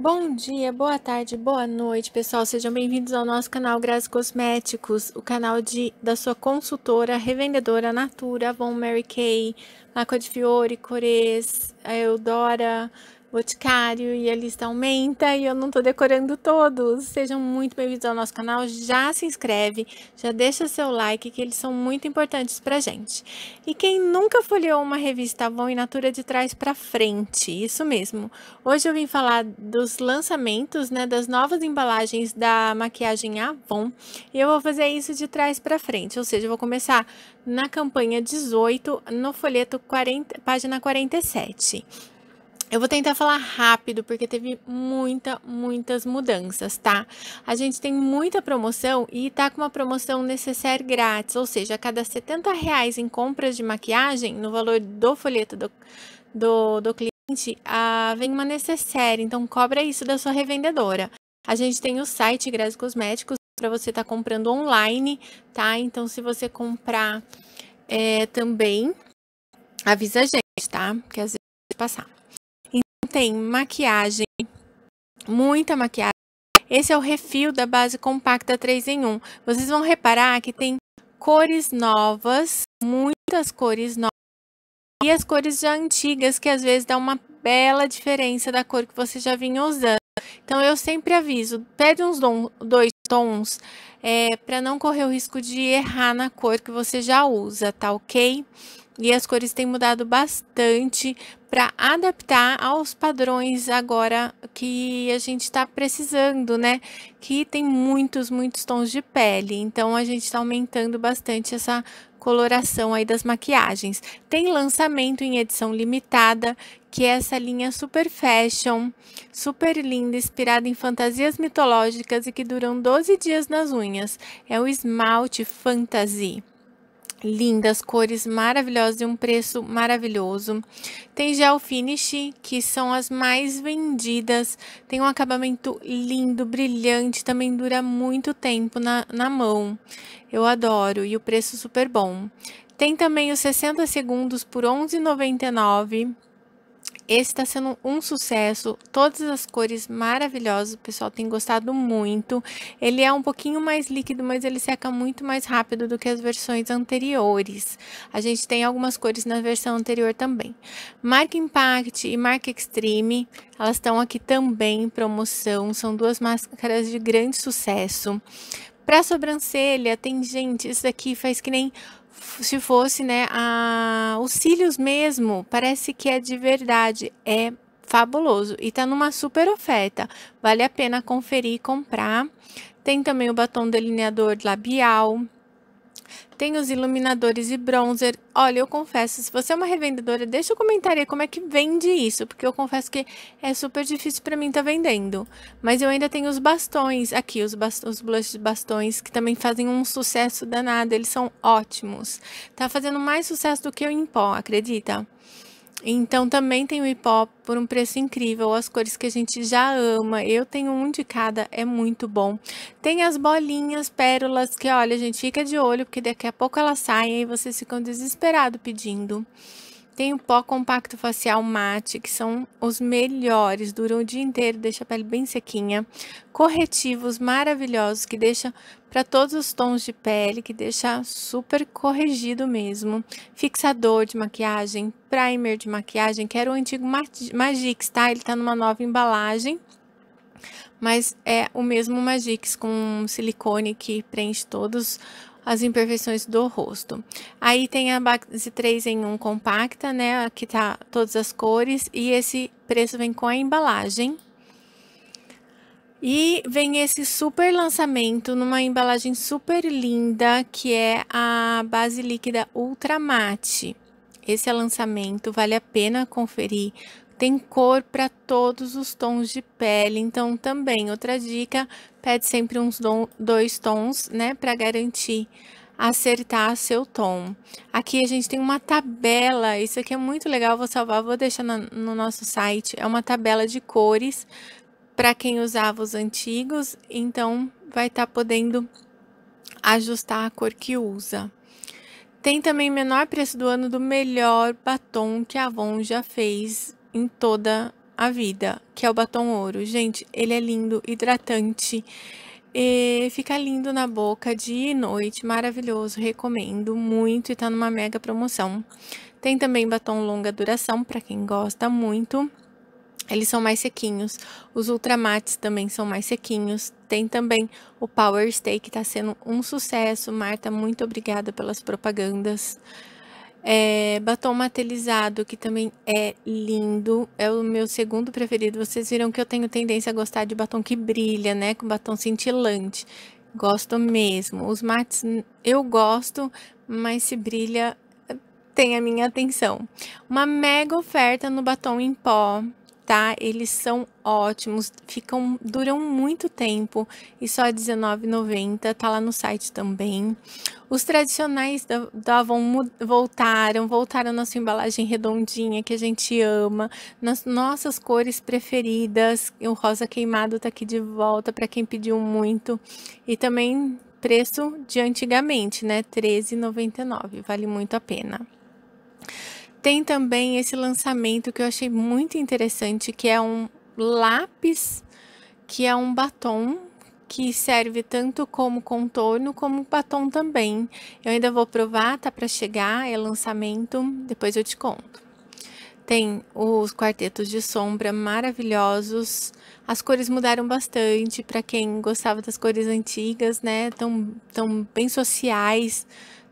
Bom dia, boa tarde, boa noite, pessoal. Sejam bem-vindos ao nosso canal Graças Cosméticos, o canal de, da sua consultora, revendedora Natura, Von Mary Kay, Aqua de Fiore, Cores, Eudora, Boticário e a lista aumenta e eu não tô decorando todos. Sejam muito bem-vindos ao nosso canal. Já se inscreve, já deixa seu like que eles são muito importantes pra gente. E quem nunca folheou uma revista Avon e Natura de trás para frente, isso mesmo. Hoje eu vim falar dos lançamentos, né, das novas embalagens da maquiagem Avon. E eu vou fazer isso de trás para frente, ou seja, eu vou começar na campanha 18, no folheto 40, página 47. Eu vou tentar falar rápido porque teve muita, muitas mudanças, tá? A gente tem muita promoção e tá com uma promoção necessaire grátis, ou seja, a cada 70 reais em compras de maquiagem, no valor do folheto do, do, do cliente, ah, vem uma necessaire, então cobra isso da sua revendedora. A gente tem o site Grazi Cosméticos para você estar tá comprando online, tá? Então, se você comprar é, também, avisa a gente, tá? Porque às vezes passar tem maquiagem, muita maquiagem. Esse é o refil da base compacta 3 em 1. Vocês vão reparar que tem cores novas, muitas cores novas. E as cores já antigas, que às vezes dá uma bela diferença da cor que você já vinha usando. Então, eu sempre aviso, pede uns dois tons é, eh, para não correr o risco de errar na cor que você já usa, tá ok? E as cores têm mudado bastante para adaptar aos padrões agora que a gente está precisando, né? Que tem muitos, muitos tons de pele. Então a gente está aumentando bastante essa coloração aí das maquiagens. Tem lançamento em edição limitada, que é essa linha super fashion, super linda, inspirada em fantasias mitológicas e que duram 12 dias nas unhas. É o esmalte fantasy lindas, cores maravilhosas e um preço maravilhoso. Tem gel finish, que são as mais vendidas, tem um acabamento lindo, brilhante, também dura muito tempo na, na mão. Eu adoro e o preço super bom. Tem também os 60 segundos por R$ 11,99. Esse está sendo um sucesso, todas as cores maravilhosas, o pessoal tem gostado muito. Ele é um pouquinho mais líquido, mas ele seca muito mais rápido do que as versões anteriores. A gente tem algumas cores na versão anterior também. Marca Impact e Marca Extreme, elas estão aqui também em promoção, são duas máscaras de grande sucesso. Para sobrancelha, tem gente, isso aqui faz que nem se fosse, né, a, os cílios mesmo, parece que é de verdade, é fabuloso e tá numa super oferta. Vale a pena conferir e comprar. Tem também o batom delineador labial, tem os iluminadores e bronzer. Olha, eu confesso, se você é uma revendedora, deixa eu comentar aí como é que vende isso, porque eu confesso que é super difícil para mim estar tá vendendo. Mas eu ainda tenho os bastões aqui, os, bast os blushes bastões, que também fazem um sucesso danado, eles são ótimos. Tá fazendo mais sucesso do que o em pó, acredita? Então também tem o hop por um preço incrível, as cores que a gente já ama. Eu tenho um de cada, é muito bom. Tem as bolinhas, pérolas, que olha, a gente fica de olho, porque daqui a pouco elas saem e vocês ficam desesperados pedindo. Tem o pó compacto facial mate, que são os melhores, duram o dia inteiro, deixa a pele bem sequinha. Corretivos maravilhosos que deixa para todos os tons de pele, que deixa super corrigido mesmo. Fixador de maquiagem, primer de maquiagem, que era o antigo Magix, tá? Ele tá numa nova embalagem. Mas é o mesmo Magix com silicone que preenche todos as imperfeições do rosto. Aí tem a base 3 em 1 compacta, né? Aqui tá todas as cores e esse preço vem com a embalagem. E vem esse super lançamento numa embalagem super linda, que é a base líquida Ultra Mate. Esse é lançamento, vale a pena conferir tem cor para todos os tons de pele, então também outra dica, pede sempre uns dois tons, né, para garantir acertar seu tom. Aqui a gente tem uma tabela, isso aqui é muito legal, vou salvar, vou deixar no nosso site. É uma tabela de cores para quem usava os antigos, então vai estar tá podendo ajustar a cor que usa. Tem também menor preço do ano do melhor batom que a Avon já fez em toda a vida, que é o batom ouro. Gente, ele é lindo, hidratante, e fica lindo na boca dia e noite, maravilhoso, recomendo muito e tá numa mega promoção. Tem também batom longa duração para quem gosta muito. Eles são mais sequinhos. Os ultramates também são mais sequinhos. Tem também o Power Stay que tá sendo um sucesso. Marta, muito obrigada pelas propagandas. É, batom matelizado, que também é lindo. É o meu segundo preferido. Vocês viram que eu tenho tendência a gostar de batom que brilha, né? Com batom cintilante. Gosto mesmo. Os mates eu gosto, mas se brilha, eh, tem a minha atenção. Uma mega oferta no batom em pó tá? Eles são ótimos, ficam duram muito tempo e só R$19,90, tá lá no site também. Os tradicionais da, da Avon voltaram, voltaram na sua embalagem redondinha que a gente ama, nas nossas cores preferidas. O rosa queimado tá aqui de volta para quem pediu muito. E também preço de antigamente, né? R$13,99, vale muito a pena. Tem também esse lançamento que eu achei muito interessante, que é um lápis, que é um batom que serve tanto como contorno como batom também. Eu ainda vou provar, tá para chegar, é lançamento, depois eu te conto. Tem os quartetos de sombra maravilhosos. As cores mudaram bastante para quem gostava das cores antigas, né? Tão, tão bem sociais.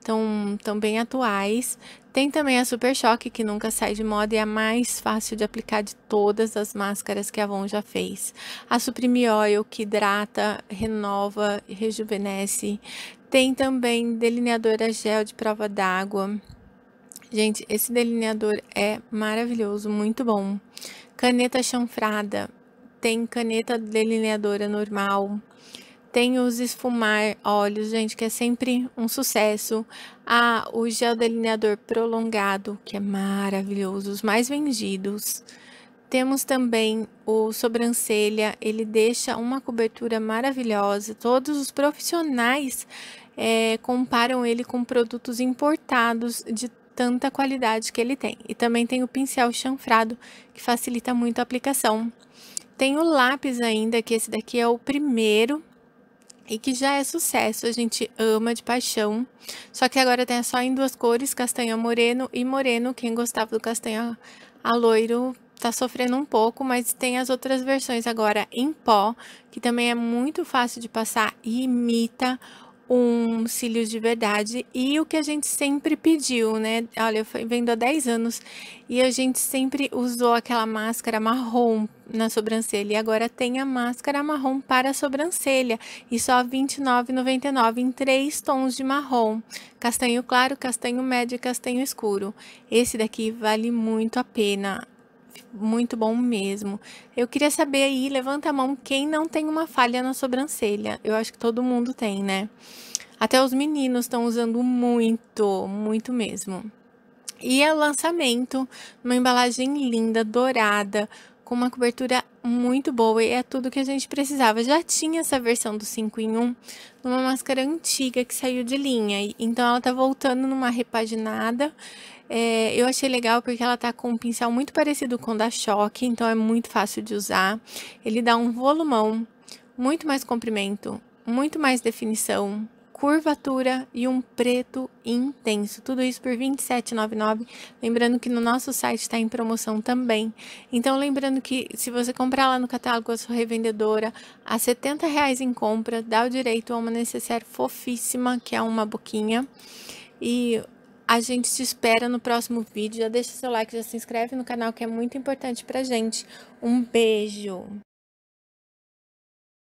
Estão tão bem atuais. Tem também a Super Choque, que nunca sai de moda e é a mais fácil de aplicar de todas as máscaras que a Avon já fez. A Supreme Oil, que hidrata, renova e rejuvenesce. Tem também delineadora gel de prova d'água. Gente, esse delineador é maravilhoso, muito bom. Caneta chanfrada, tem caneta delineadora normal, tem os esfumar olhos, gente, que é sempre um sucesso. Ah, o gel delineador prolongado, que é maravilhoso, os mais vendidos. Temos também o sobrancelha, ele deixa uma cobertura maravilhosa. Todos os profissionais é, comparam ele com produtos importados de tanta qualidade que ele tem. E também tem o pincel chanfrado, que facilita muito a aplicação. Tem o lápis ainda, que esse daqui é o primeiro e que já é sucesso, a gente ama de paixão. Só que agora tem só em duas cores, castanha moreno e moreno. Quem gostava do castanha a loiro tá sofrendo um pouco, mas tem as outras versões agora em pó, que também é muito fácil de passar e imita um cílios de verdade e o que a gente sempre pediu, né? Olha, eu vendo há 10 anos e a gente sempre usou aquela máscara marrom na sobrancelha e agora tem a máscara marrom para a sobrancelha e só R$ 29,99 em três tons de marrom, castanho claro, castanho médio e castanho escuro. Esse daqui vale muito a pena. Muito bom mesmo. Eu queria saber aí, levanta a mão, quem não tem uma falha na sobrancelha? Eu acho que todo mundo tem, né? Até os meninos estão usando muito, muito mesmo. E é lançamento, uma embalagem linda, dourada, com uma cobertura muito boa e é tudo que a gente precisava. Já tinha essa versão do 5 em 1 numa máscara antiga que saiu de linha, então ela tá voltando numa repaginada. É, eu achei legal porque ela tá com um pincel muito parecido com o da Choque, então é muito fácil de usar. Ele dá um volumão, muito mais comprimento, muito mais definição, curvatura e um preto intenso. Tudo isso por R$ 27,99. Lembrando que no nosso site está em promoção também. Então, lembrando que se você comprar lá no catálogo a sua revendedora, a R$ 70,00 em compra, dá o direito a uma necessaire fofíssima, que é uma boquinha. E a gente te espera no próximo vídeo. Já deixa seu like, já se inscreve no canal, que é muito importante pra gente. Um beijo!